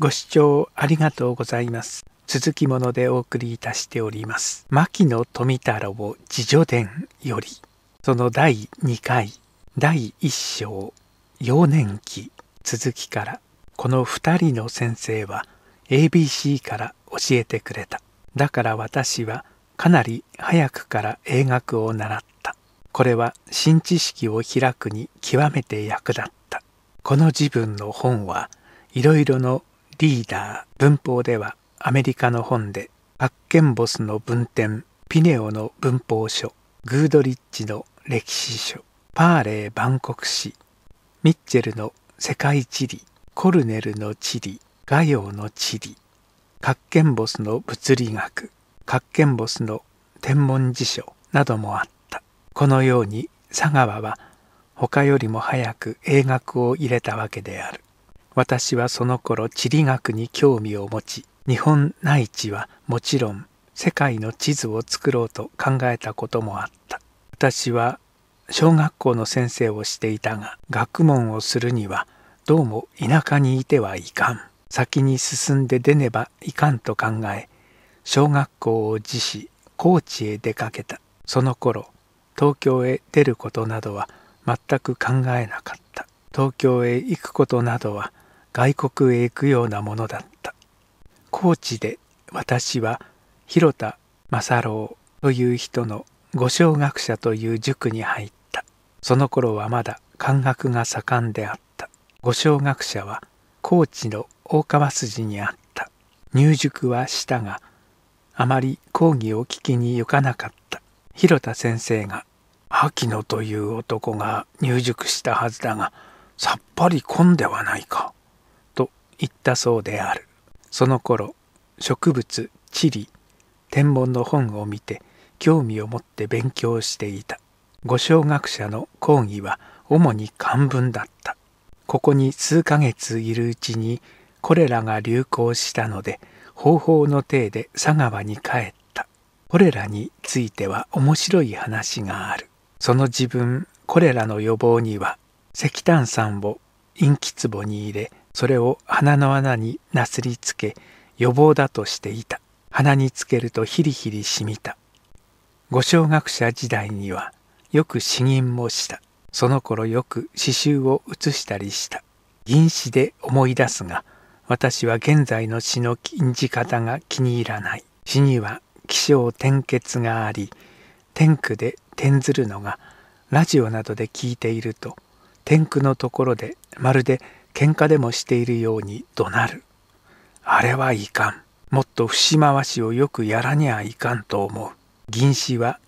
ご視聴ありがとうございます。続きものでお送りいたしております。牧野富太郎自叙伝より、その第2回、第1章、幼年期、続きから、この2人の先生は ABC から教えてくれた。だから私はかなり早くから英学を習った。これは新知識を開くに極めて役立った。この自分の本はいろいろのリーダー文法ではアメリカの本でパッケンボスの文典ピネオの文法書グードリッチの歴史書パーレー万国史ミッチェルの世界地理コルネルの地理画用の地理カッケンボスの物理学カッケンボスの天文辞書などもあったこのように佐川は他よりも早く英学を入れたわけである私はその頃地理学に興味を持ち日本内地はもちろん世界の地図を作ろうと考えたこともあった私は小学校の先生をしていたが学問をするにはどうも田舎にいてはいかん先に進んで出ねばいかんと考え小学校を辞し高知へ出かけたその頃東京へ出ることなどは全く考えなかった東京へ行くことなどは外国へ行くようなものだった高知で私は広田正郎という人の御小学者という塾に入ったその頃はまだ漢学が盛んであった御小学者は高知の大川筋にあった入塾はしたがあまり講義を聞きに行かなかった広田先生が秋野という男が入塾したはずだがさっぱり混んではないか言ったそうであるその頃植物地理天文の本を見て興味を持って勉強していた五小学者の講義は主に漢文だったここに数ヶ月いるうちにこれらが流行したので方法の体で佐川に帰ったこれらについては面白い話があるその自分これらの予防には石炭酸を陰気壺に入れそれを鼻の穴になすりつけ予防だとしていた鼻につけるとヒリヒリしみたご小学者時代にはよく詩吟もしたその頃よく刺繍を写したりした銀紙で思い出すが私は現在の詩の禁じ方が気に入らない詩には起承転結があり天句で転ずるのがラジオなどで聞いていると天句のところでまるで「喧嘩でもしているように怒鳴る。あれはいかん。もっと節回しをよくやらにゃいかんと思う。銀紙は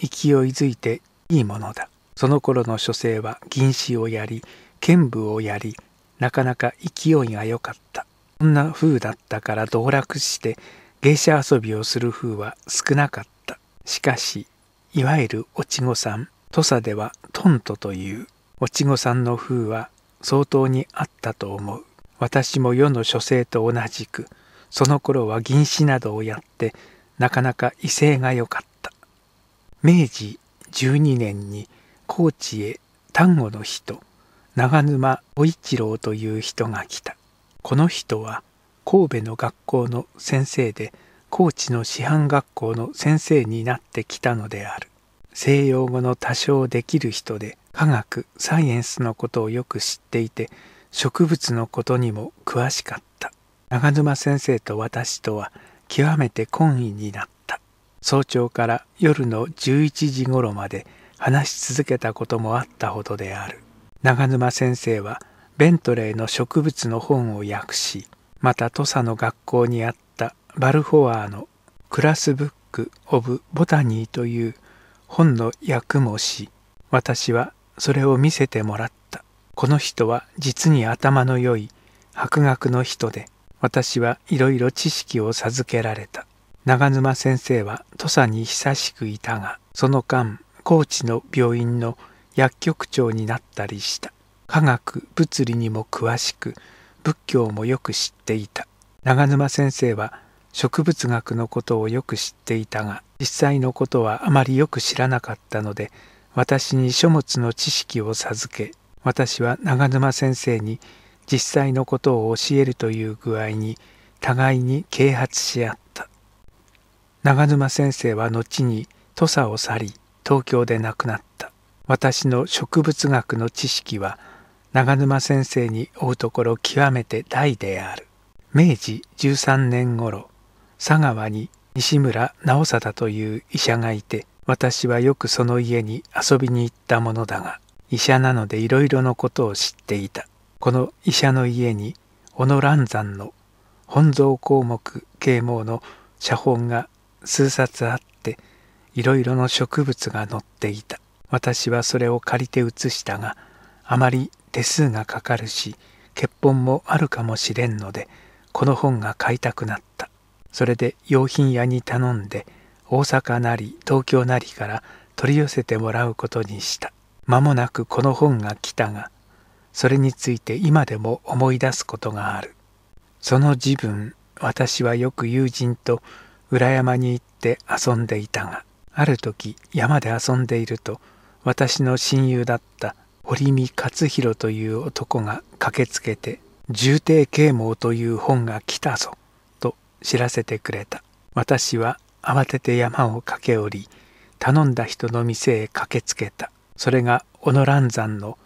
勢いづいていいものだ。その頃の書生は銀紙をやり、剣舞をやり、なかなか勢いが良かった。そんな風だったから道楽して芸者遊びをする風は少なかった。しかし、いわゆるおちごさん、土佐ではトントという、おちごさんの風は相当にあったと思う私も世の書生と同じくその頃は銀紙などをやってなかなか威勢が良かった明治12年に高知へ丹後の人長沼小一郎という人が来たこの人は神戸の学校の先生で高知の師範学校の先生になってきたのである西洋語の多少できる人で科学サイエンスのことをよく知っていて植物のことにも詳しかった長沼先生と私とは極めて懇意になった早朝から夜の11時頃まで話し続けたこともあったほどである長沼先生はベントレーの植物の本を訳しまた土佐の学校にあったバルフォワーの「クラスブック・オブ・ボタニー」という「本の訳もし私はそれを見せてもらったこの人は実に頭の良い博学の人で私はいろいろ知識を授けられた長沼先生は土佐に久しくいたがその間高知の病院の薬局長になったりした科学物理にも詳しく仏教もよく知っていた長沼先生は植物学のことをよく知っていたが実際のことはあまりよく知らなかったので私に書物の知識を授け私は長沼先生に実際のことを教えるという具合に互いに啓発し合った長沼先生は後に土佐を去り東京で亡くなった私の植物学の知識は長沼先生に負うところ極めて大である明治13年頃佐川に西村直貞という医者がいて私はよくその家に遊びに行ったものだが医者なのでいろいろのことを知っていたこの医者の家に小野蘭山の本草項目啓蒙の写本が数冊あっていろいろの植物が載っていた私はそれを借りて写したがあまり手数がかかるし欠本もあるかもしれんのでこの本が買いたくなったそれで用品屋に頼んで大阪なり東京なりから取り寄せてもらうことにした間もなくこの本が来たがそれについて今でも思い出すことがあるその時分私はよく友人と裏山に行って遊んでいたがある時山で遊んでいると私の親友だった堀見勝弘という男が駆けつけて「重帝啓蒙」という本が来たぞ知らせてくれた私は慌てて山を駆け下り頼んだ人の店へ駆けつけたそれが小野蘭山の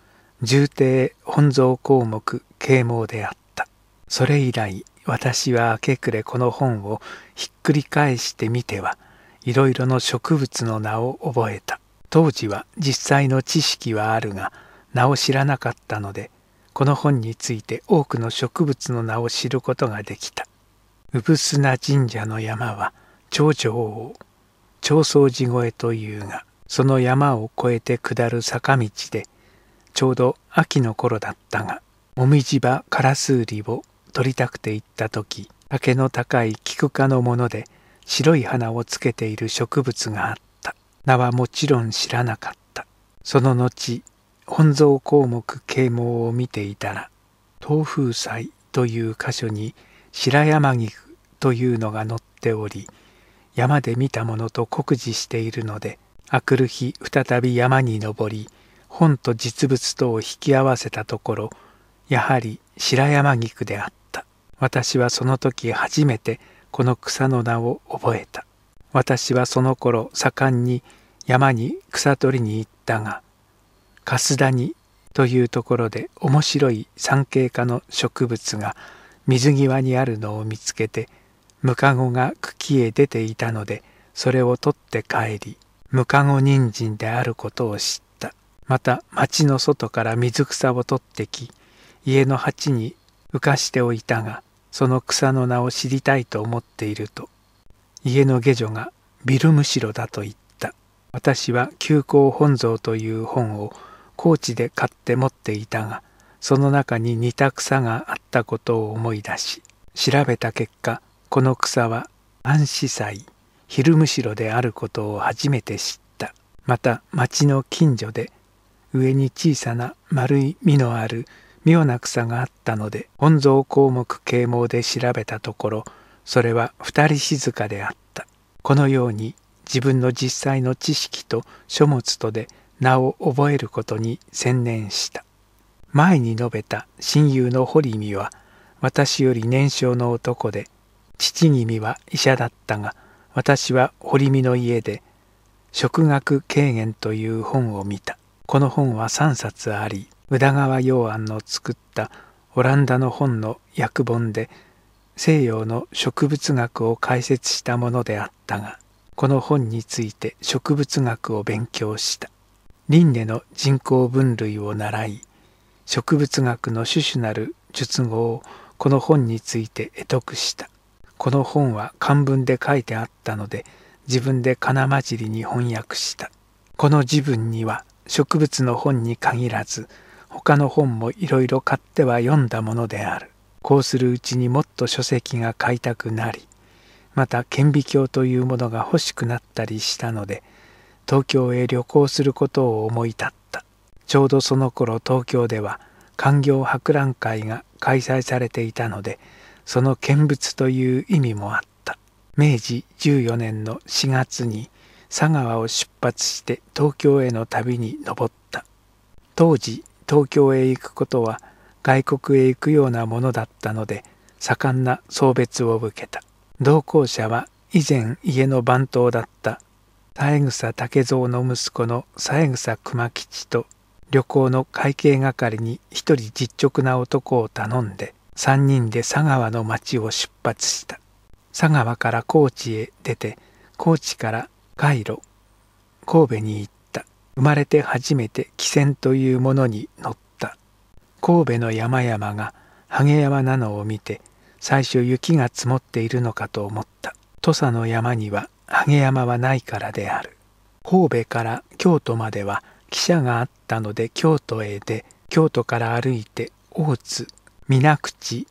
重帝本蔵項目啓蒙であったそれ以来私は明け暮れこの本をひっくり返してみてはいろいろの植物の名を覚えた当時は実際の知識はあるが名を知らなかったのでこの本について多くの植物の名を知ることができたすな神社の山は長城を長宗寺越えというがその山を越えて下る坂道でちょうど秋の頃だったが紅葉葉カラスウリを取りたくて行った時竹の高い菊花のもので白い花をつけている植物があった名はもちろん知らなかったその後本草項目啓蒙を見ていたら東風祭という箇所に「白山菊というのが載っており山で見たものと酷似しているのであくる日再び山に登り本と実物とを引き合わせたところやはり白山菊であった私はその時初めてこの草の名を覚えた私はその頃盛んに山に草取りに行ったが粕に」というところで面白い山系化の植物が水際にあるのを見つけてムカゴが茎へ出ていたのでそれを取って帰りムカゴ人参であることを知ったまた町の外から水草を取ってき家の鉢に浮かしておいたがその草の名を知りたいと思っていると家の下女がビルムシロだと言った私は旧校本蔵という本を高知で買って持っていたがその中に似た草があっったことを思い出し調べた結果この草は安子祭昼むしろであることを初めて知ったまた町の近所で上に小さな丸い実のある妙な草があったので本草項目啓蒙で調べたところそれは二人静かであったこのように自分の実際の知識と書物とで名を覚えることに専念した前に述べた親友の堀美は私より年少の男で父君は医者だったが私は堀美の家で「食学軽減」という本を見たこの本は3冊あり宇田川陽庵の作ったオランダの本の訳本で西洋の植物学を解説したものであったがこの本について植物学を勉強した輪廻の人口分類を習い植物学の種々なる術語をこの本について得得した。この本は漢文で書いてあったので自分で金混じりに翻訳した。この自分には植物の本に限らず他の本もいろいろ買っては読んだものである。こうするうちにもっと書籍が買いたくなりまた顕微鏡というものが欲しくなったりしたので東京へ旅行することを思い立った。ちょうどその頃東京では官業博覧会が開催されていたのでその見物という意味もあった明治14年の4月に佐川を出発して東京への旅に登った当時東京へ行くことは外国へ行くようなものだったので盛んな送別を受けた同行者は以前家の番頭だった三枝竹蔵の息子の三枝熊吉と旅行の会計係に一人実直な男を頼んで3人で佐川の町を出発した佐川から高知へ出て高知から回路神戸に行った生まれて初めて汽船というものに乗った神戸の山々がゲ山なのを見て最初雪が積もっているのかと思った土佐の山にはゲ山はないからである神戸から京都までは汽車があったので京都へで京都から歩いて大津水口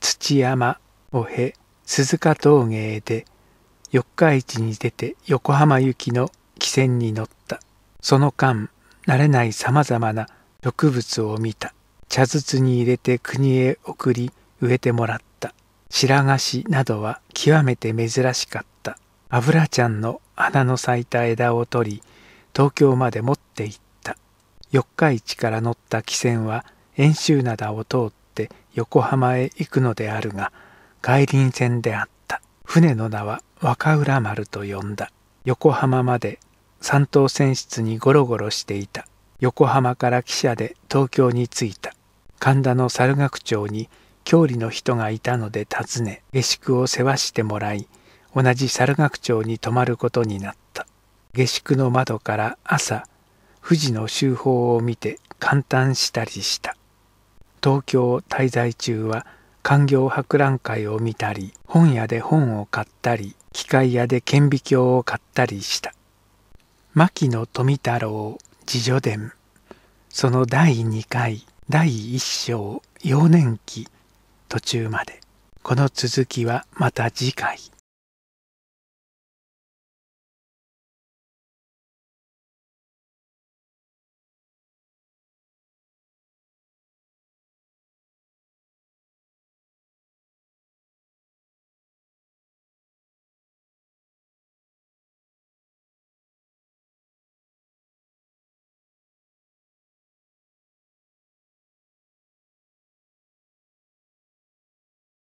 土山を経鈴鹿峠へで四日市に出て横浜行きの汽船に乗ったその間慣れないさまざまな植物を見た茶筒に入れて国へ送り植えてもらった白菓子などは極めて珍しかった油ちゃんの花の咲いた枝を取り東京まで持っ四日市から乗った汽船は遠州灘を通って横浜へ行くのであるが外輪船であった船の名は若浦丸と呼んだ横浜まで三等船室にゴロゴロしていた横浜から汽車で東京に着いた神田の猿楽町に郷里の人がいたので訪ね下宿を世話してもらい同じ猿楽町に泊まることになった下宿の窓から朝富士の周報を見て感嘆したりした東京滞在中は官業博覧会を見たり本屋で本を買ったり機械屋で顕微鏡を買ったりした牧野富太郎自叙伝その第2回第1章幼年期途中までこの続きはまた次回。